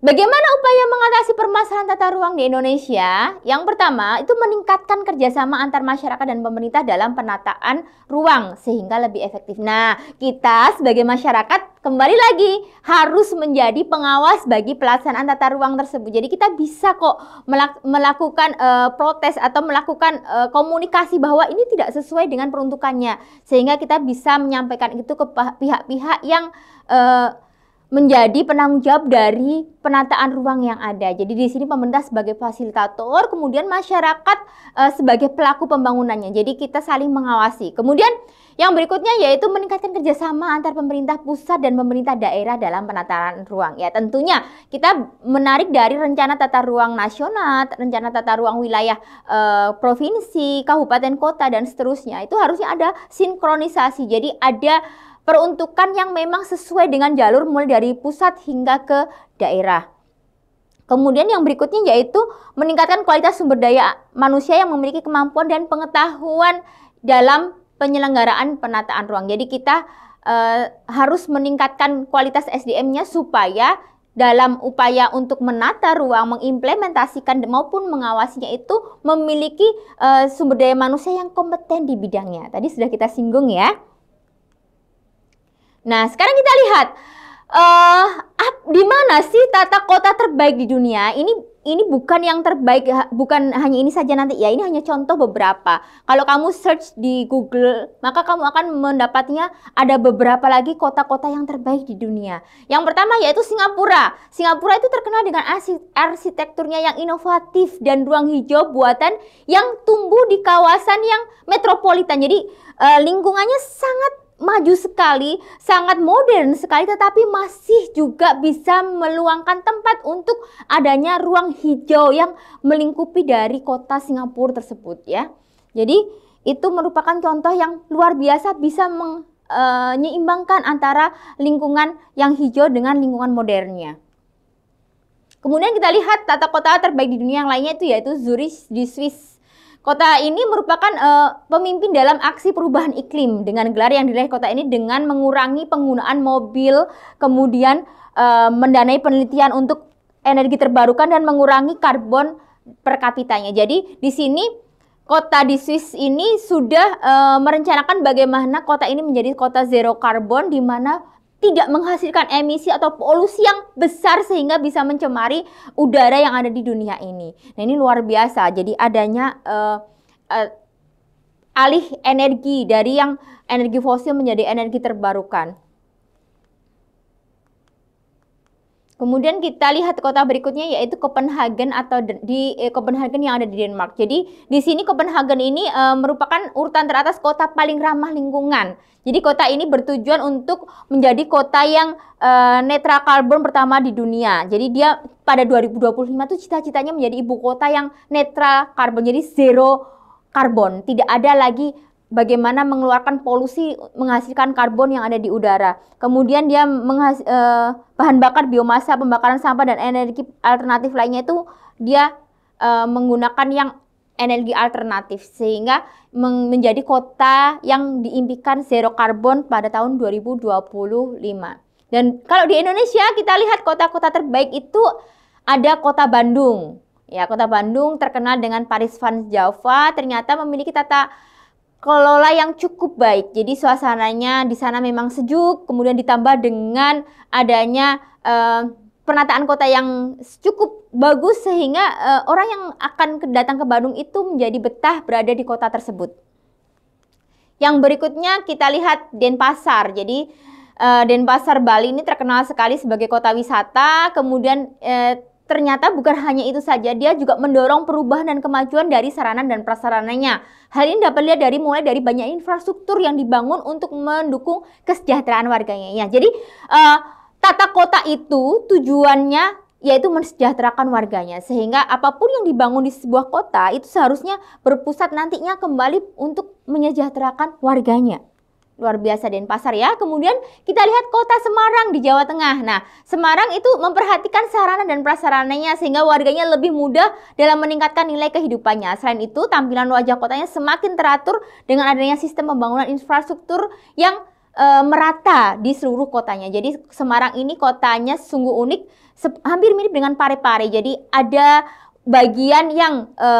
Bagaimana upaya mengatasi permasalahan tata ruang di Indonesia? Yang pertama, itu meningkatkan kerjasama antar masyarakat dan pemerintah dalam penataan ruang sehingga lebih efektif. Nah, kita sebagai masyarakat kembali lagi harus menjadi pengawas bagi pelaksanaan tata ruang tersebut. Jadi kita bisa kok melak melakukan e, protes atau melakukan e, komunikasi bahwa ini tidak sesuai dengan peruntukannya sehingga kita bisa menyampaikan itu ke pihak-pihak yang E, menjadi penanggung jawab dari penataan ruang yang ada. Jadi di sini pemerintah sebagai fasilitator, kemudian masyarakat e, sebagai pelaku pembangunannya. Jadi kita saling mengawasi. Kemudian yang berikutnya yaitu meningkatkan kerjasama antar pemerintah pusat dan pemerintah daerah dalam penataan ruang. Ya tentunya kita menarik dari rencana tata ruang nasional, rencana tata ruang wilayah e, provinsi, kabupaten, kota dan seterusnya. Itu harusnya ada sinkronisasi. Jadi ada peruntukan yang memang sesuai dengan jalur mulai dari pusat hingga ke daerah. Kemudian yang berikutnya yaitu meningkatkan kualitas sumber daya manusia yang memiliki kemampuan dan pengetahuan dalam penyelenggaraan penataan ruang. Jadi kita e, harus meningkatkan kualitas SDM-nya supaya dalam upaya untuk menata ruang, mengimplementasikan maupun mengawasinya itu memiliki e, sumber daya manusia yang kompeten di bidangnya. Tadi sudah kita singgung ya. Nah, sekarang kita lihat uh, di mana sih tata kota terbaik di dunia? Ini ini bukan yang terbaik, bukan hanya ini saja nanti ya. Ini hanya contoh beberapa. Kalau kamu search di Google, maka kamu akan mendapatnya ada beberapa lagi kota-kota yang terbaik di dunia. Yang pertama yaitu Singapura. Singapura itu terkenal dengan arsitekturnya yang inovatif dan ruang hijau buatan yang tumbuh di kawasan yang metropolitan. Jadi eh, lingkungannya sangat maju sekali, sangat modern sekali tetapi masih juga bisa meluangkan tempat untuk adanya ruang hijau yang melingkupi dari kota Singapura tersebut ya. Jadi itu merupakan contoh yang luar biasa bisa menyeimbangkan e, antara lingkungan yang hijau dengan lingkungan modernnya. Kemudian kita lihat tata kota terbaik di dunia yang lainnya itu yaitu Zurich di Swiss Kota ini merupakan uh, pemimpin dalam aksi perubahan iklim dengan gelar yang diraih kota ini dengan mengurangi penggunaan mobil, kemudian uh, mendanai penelitian untuk energi terbarukan dan mengurangi karbon per kapitanya. Jadi di sini kota di Swiss ini sudah uh, merencanakan bagaimana kota ini menjadi kota zero karbon di mana tidak menghasilkan emisi atau polusi yang besar sehingga bisa mencemari udara yang ada di dunia ini. Nah ini luar biasa. Jadi adanya uh, uh, alih energi dari yang energi fosil menjadi energi terbarukan. Kemudian kita lihat kota berikutnya yaitu Copenhagen atau di eh, Copenhagen yang ada di Denmark. Jadi di sini Copenhagen ini eh, merupakan urutan teratas kota paling ramah lingkungan. Jadi kota ini bertujuan untuk menjadi kota yang eh, netra karbon pertama di dunia. Jadi dia pada 2025 tuh cita-citanya menjadi ibu kota yang netral karbon. Jadi zero karbon, tidak ada lagi bagaimana mengeluarkan polusi menghasilkan karbon yang ada di udara. Kemudian dia menghas, eh, bahan bakar biomasa, pembakaran sampah dan energi alternatif lainnya itu dia eh, menggunakan yang energi alternatif sehingga menjadi kota yang diimpikan zero karbon pada tahun 2025. Dan kalau di Indonesia kita lihat kota-kota terbaik itu ada kota Bandung. Ya, kota Bandung terkenal dengan Paris Van Java ternyata memiliki tata kelola yang cukup baik. Jadi suasananya di sana memang sejuk, kemudian ditambah dengan adanya uh, penataan kota yang cukup bagus sehingga uh, orang yang akan datang ke Bandung itu menjadi betah berada di kota tersebut. Yang berikutnya kita lihat Denpasar. Jadi uh, Denpasar Bali ini terkenal sekali sebagai kota wisata, kemudian uh, ternyata bukan hanya itu saja, dia juga mendorong perubahan dan kemajuan dari sarana dan prasarananya. Hal ini dapat dilihat dari mulai dari banyak infrastruktur yang dibangun untuk mendukung kesejahteraan warganya. Ya, jadi uh, tata kota itu tujuannya yaitu mensejahterakan warganya sehingga apapun yang dibangun di sebuah kota itu seharusnya berpusat nantinya kembali untuk menyejahterakan warganya luar biasa Denpasar ya. Kemudian kita lihat kota Semarang di Jawa Tengah. Nah, Semarang itu memperhatikan sarana dan prasarananya sehingga warganya lebih mudah dalam meningkatkan nilai kehidupannya. Selain itu, tampilan wajah kotanya semakin teratur dengan adanya sistem pembangunan infrastruktur yang e, merata di seluruh kotanya. Jadi Semarang ini kotanya sungguh unik, hampir mirip dengan pare -pare. Jadi ada bagian yang e,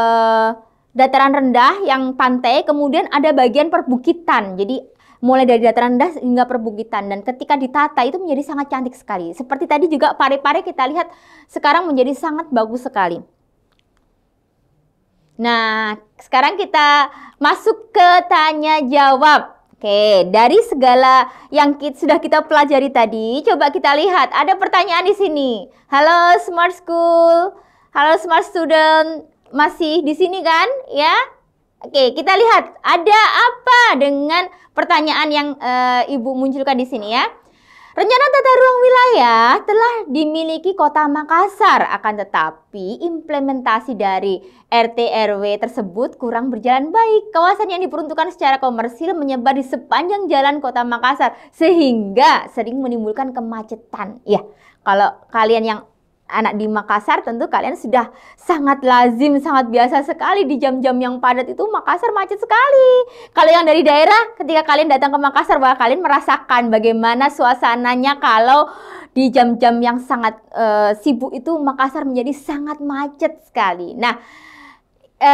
dataran rendah yang pantai, kemudian ada bagian perbukitan. Jadi mulai dari dataran rendah hingga perbukitan dan ketika ditata itu menjadi sangat cantik sekali. Seperti tadi juga pare-pare kita lihat sekarang menjadi sangat bagus sekali. Nah, sekarang kita masuk ke tanya jawab. Oke, dari segala yang kita, sudah kita pelajari tadi, coba kita lihat ada pertanyaan di sini. Halo Smart School, halo Smart Student, masih di sini kan? Ya, Oke, kita lihat ada apa dengan pertanyaan yang e, Ibu munculkan di sini ya. Rencana tata ruang wilayah telah dimiliki Kota Makassar, akan tetapi implementasi dari RT RW tersebut kurang berjalan baik. Kawasan yang diperuntukkan secara komersil menyebar di sepanjang jalan Kota Makassar sehingga sering menimbulkan kemacetan. Ya, kalau kalian yang anak di Makassar tentu kalian sudah sangat lazim, sangat biasa sekali di jam-jam yang padat itu Makassar macet sekali. Kalau yang dari daerah ketika kalian datang ke Makassar bahwa kalian merasakan bagaimana suasananya kalau di jam-jam yang sangat e, sibuk itu Makassar menjadi sangat macet sekali. Nah, e,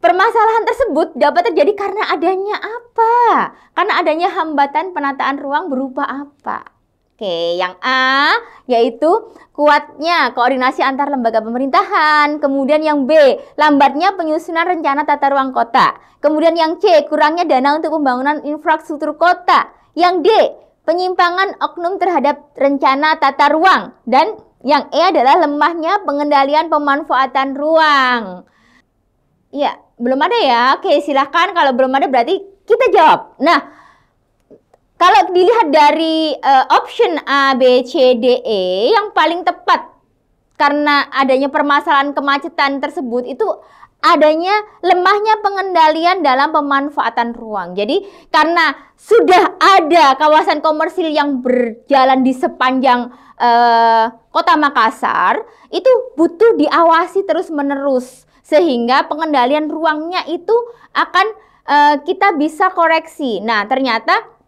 Permasalahan tersebut dapat terjadi karena adanya apa? Karena adanya hambatan penataan ruang berupa apa? Oke, yang A yaitu kuatnya koordinasi antar lembaga pemerintahan. Kemudian yang B, lambatnya penyusunan rencana tata ruang kota. Kemudian yang C, kurangnya dana untuk pembangunan infrastruktur kota. Yang D, penyimpangan oknum terhadap rencana tata ruang. Dan yang E adalah lemahnya pengendalian pemanfaatan ruang. Ya, belum ada ya? Oke, silahkan kalau belum ada berarti kita jawab. Nah, kalau dilihat dari uh, option A, B, C, D, E yang paling tepat karena adanya permasalahan kemacetan tersebut itu adanya lemahnya pengendalian dalam pemanfaatan ruang. Jadi karena sudah ada kawasan komersil yang berjalan di sepanjang eh, kota Makassar, itu butuh diawasi terus-menerus sehingga pengendalian ruangnya itu akan eh, kita bisa koreksi. Nah, ternyata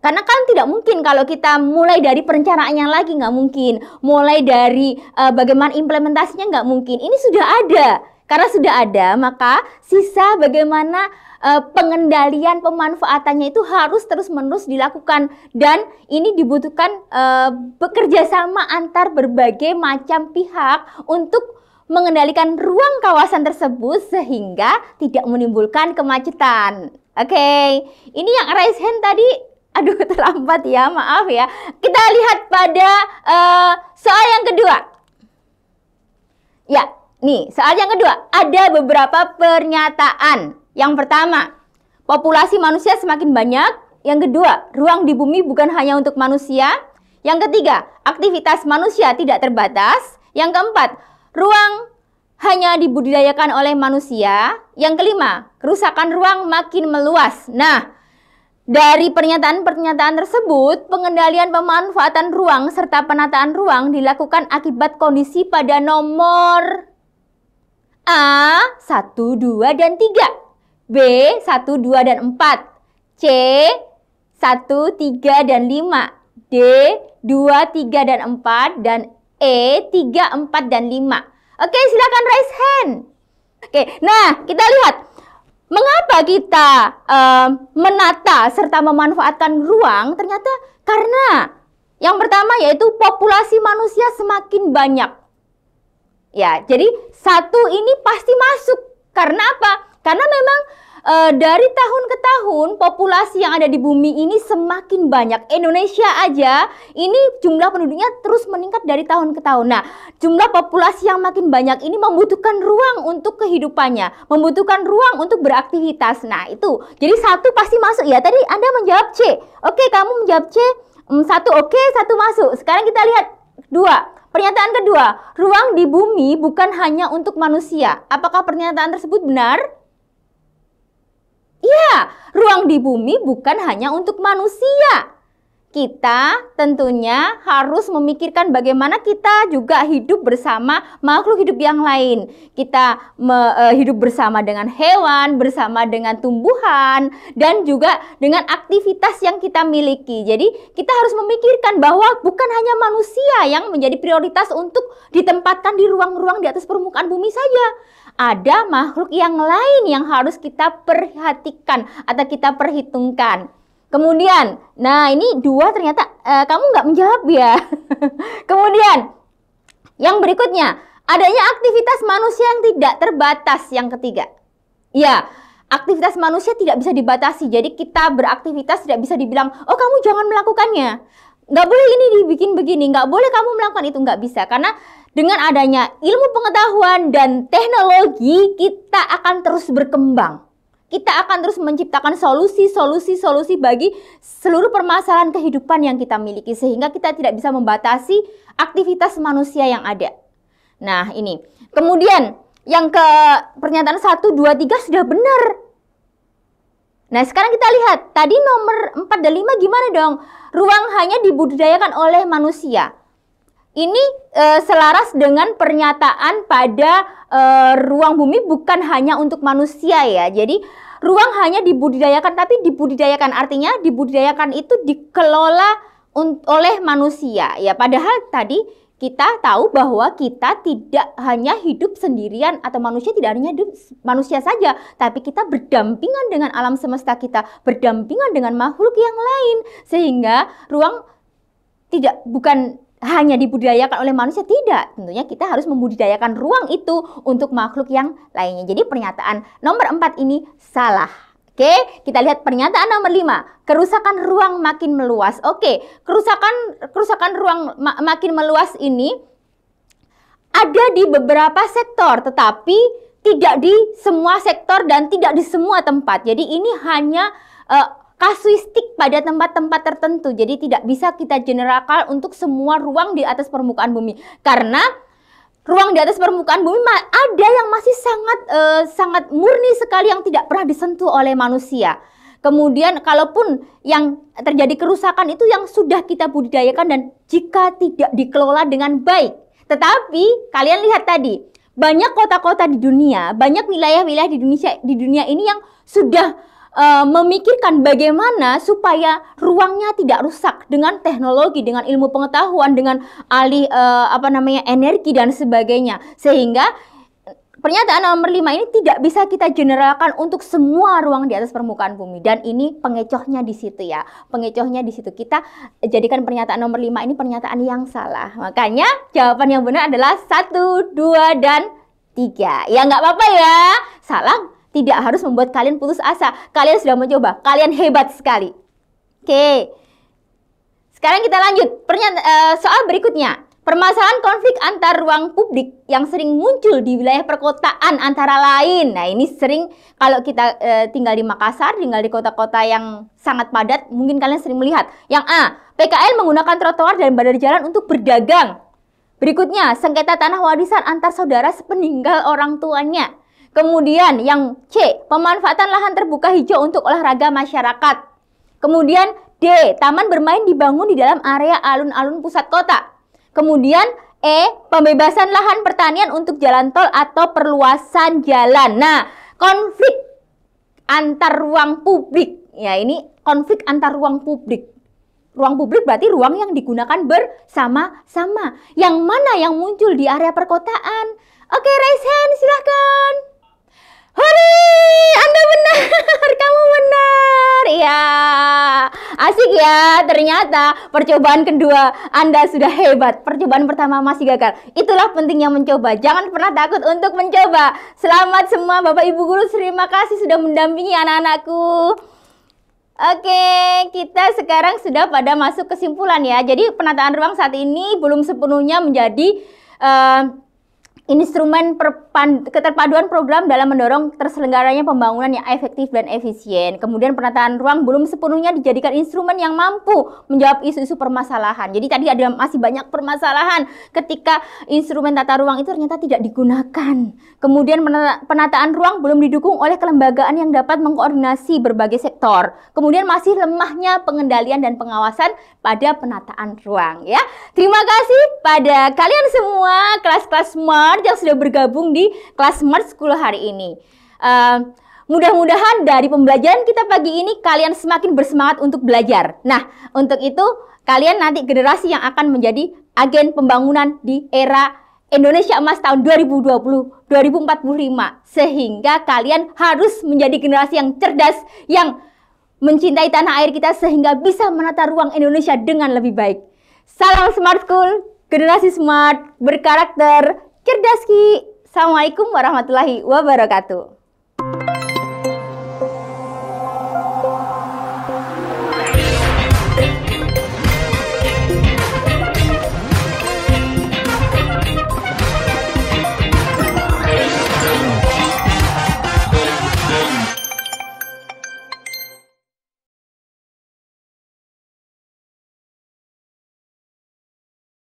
karena kan tidak mungkin kalau kita mulai dari perencanaannya lagi nggak mungkin, mulai dari uh, bagaimana implementasinya nggak mungkin. Ini sudah ada. Karena sudah ada, maka sisa bagaimana uh, pengendalian pemanfaatannya itu harus terus-menerus dilakukan dan ini dibutuhkan uh, bekerja sama antar berbagai macam pihak untuk mengendalikan ruang kawasan tersebut sehingga tidak menimbulkan kemacetan. Oke, okay. ini yang raise hand tadi aduh terlambat ya, maaf ya. Kita lihat pada uh, soal yang kedua. Ya, nih, soal yang kedua ada beberapa pernyataan. Yang pertama, populasi manusia semakin banyak. Yang kedua, ruang di bumi bukan hanya untuk manusia. Yang ketiga, aktivitas manusia tidak terbatas. Yang keempat, ruang hanya dibudidayakan oleh manusia. Yang kelima, kerusakan ruang makin meluas. Nah, dari pernyataan-pernyataan tersebut, pengendalian pemanfaatan ruang serta penataan ruang dilakukan akibat kondisi pada nomor A 1, 2, dan 3, B 1, 2, dan 4, C 1, 3, dan 5, D 2, 3, dan 4, dan E 3, 4, dan 5. Oke, silakan raise hand. Oke, nah kita lihat mengapa kita uh, menata serta memanfaatkan ruang? Ternyata karena yang pertama yaitu populasi manusia semakin banyak. Ya, jadi satu ini pasti masuk. Karena apa? Karena memang e, dari tahun ke tahun populasi yang ada di bumi ini semakin banyak. Indonesia aja ini jumlah penduduknya terus meningkat dari tahun ke tahun. Nah, jumlah populasi yang makin banyak ini membutuhkan ruang untuk kehidupannya, membutuhkan ruang untuk beraktivitas. Nah, itu. Jadi satu pasti masuk ya. Tadi Anda menjawab C. Oke, kamu menjawab C. Hmm, satu oke, satu masuk. Sekarang kita lihat dua. Pernyataan kedua, ruang di bumi bukan hanya untuk manusia. Apakah pernyataan tersebut benar? Ya, ruang di bumi bukan hanya untuk manusia. Kita tentunya harus memikirkan bagaimana kita juga hidup bersama makhluk hidup yang lain. Kita me, e, hidup bersama dengan hewan, bersama dengan tumbuhan, dan juga dengan aktivitas yang kita miliki. Jadi, kita harus memikirkan bahwa bukan hanya manusia yang menjadi prioritas untuk ditempatkan di ruang-ruang di atas permukaan bumi saja, ada makhluk yang lain yang harus kita perhatikan atau kita perhitungkan. Kemudian, nah ini dua ternyata uh, kamu nggak menjawab ya. Kemudian, yang berikutnya, adanya aktivitas manusia yang tidak terbatas yang ketiga. Ya, aktivitas manusia tidak bisa dibatasi. Jadi kita beraktivitas tidak bisa dibilang, oh kamu jangan melakukannya. Nggak boleh ini dibikin begini, nggak boleh kamu melakukan itu, nggak bisa. Karena dengan adanya ilmu pengetahuan dan teknologi, kita akan terus berkembang. Kita akan terus menciptakan solusi-solusi-solusi bagi seluruh permasalahan kehidupan yang kita miliki, sehingga kita tidak bisa membatasi aktivitas manusia yang ada. Nah, ini kemudian yang ke pernyataan 1, 2, 3 sudah benar. Nah, sekarang kita lihat tadi nomor 4 dan 5 gimana dong? Ruang hanya dibudidayakan oleh manusia ini e, selaras dengan pernyataan pada e, ruang bumi bukan hanya untuk manusia ya. Jadi ruang hanya dibudidayakan tapi dibudidayakan artinya dibudidayakan itu dikelola oleh manusia ya. Padahal tadi kita tahu bahwa kita tidak hanya hidup sendirian atau manusia tidak hanya hidup manusia saja, tapi kita berdampingan dengan alam semesta kita, berdampingan dengan makhluk yang lain sehingga ruang tidak bukan hanya dibudidayakan oleh manusia tidak tentunya kita harus membudidayakan ruang itu untuk makhluk yang lainnya jadi pernyataan nomor 4 ini salah Oke, kita lihat pernyataan nomor 5. Kerusakan ruang makin meluas. Oke, kerusakan kerusakan ruang makin meluas ini ada di beberapa sektor, tetapi tidak di semua sektor dan tidak di semua tempat. Jadi ini hanya eh, kasuistik pada tempat-tempat tertentu. Jadi tidak bisa kita generalkan untuk semua ruang di atas permukaan bumi. Karena ruang di atas permukaan bumi ada yang masih sangat uh, sangat murni sekali yang tidak pernah disentuh oleh manusia. Kemudian kalaupun yang terjadi kerusakan itu yang sudah kita budidayakan dan jika tidak dikelola dengan baik. Tetapi kalian lihat tadi, banyak kota-kota di dunia, banyak wilayah-wilayah di Indonesia di dunia ini yang sudah uh, memikirkan bagaimana supaya ruangnya tidak rusak dengan teknologi, dengan ilmu pengetahuan, dengan alih uh, apa namanya energi dan sebagainya, sehingga Pernyataan nomor lima ini tidak bisa kita generalkan untuk semua ruang di atas permukaan bumi dan ini pengecohnya di situ ya. Pengecohnya di situ kita jadikan pernyataan nomor lima ini pernyataan yang salah. Makanya jawaban yang benar adalah satu, dua dan tiga, Ya nggak apa-apa ya. Salah tidak harus membuat kalian putus asa. Kalian sudah mencoba, kalian hebat sekali. Oke. Sekarang kita lanjut Pernyata eh, soal berikutnya. Permasalahan konflik antar ruang publik yang sering muncul di wilayah perkotaan antara lain. Nah, ini sering kalau kita uh, tinggal di Makassar, tinggal di kota-kota yang sangat padat, mungkin kalian sering melihat. Yang A, PKL menggunakan trotoar dan badan jalan untuk berdagang. Berikutnya, sengketa tanah warisan antar saudara sepeninggal orang tuanya. Kemudian yang C, pemanfaatan lahan terbuka hijau untuk olahraga masyarakat. Kemudian D, taman bermain dibangun di dalam area alun-alun pusat kota. Kemudian E. Pembebasan lahan pertanian untuk jalan tol atau perluasan jalan. Nah, konflik antar ruang publik. Ya, ini konflik antar ruang publik. Ruang publik berarti ruang yang digunakan bersama-sama. Yang mana yang muncul di area perkotaan? Oke, raise hand, silahkan. Hari, Anda benar, kamu benar. Ya, asik ya. Ternyata percobaan kedua Anda sudah hebat. Percobaan pertama masih gagal. Itulah pentingnya mencoba. Jangan pernah takut untuk mencoba. Selamat semua Bapak Ibu guru. Terima kasih sudah mendampingi anak-anakku. Oke, kita sekarang sudah pada masuk kesimpulan ya. Jadi penataan ruang saat ini belum sepenuhnya menjadi uh, instrumen keterpaduan program dalam mendorong terselenggaranya pembangunan yang efektif dan efisien. Kemudian penataan ruang belum sepenuhnya dijadikan instrumen yang mampu menjawab isu-isu permasalahan. Jadi tadi ada masih banyak permasalahan ketika instrumen tata ruang itu ternyata tidak digunakan. Kemudian penataan ruang belum didukung oleh kelembagaan yang dapat mengkoordinasi berbagai sektor. Kemudian masih lemahnya pengendalian dan pengawasan pada penataan ruang ya. Terima kasih pada kalian semua kelas-kelas smart Smart yang sudah bergabung di kelas Smart School hari ini. Uh, Mudah-mudahan dari pembelajaran kita pagi ini kalian semakin bersemangat untuk belajar. Nah, untuk itu kalian nanti generasi yang akan menjadi agen pembangunan di era Indonesia Emas tahun 2020 2045 sehingga kalian harus menjadi generasi yang cerdas yang mencintai tanah air kita sehingga bisa menata ruang Indonesia dengan lebih baik. Salam Smart School, generasi smart, berkarakter, Cerdas Assalamualaikum warahmatullahi wabarakatuh.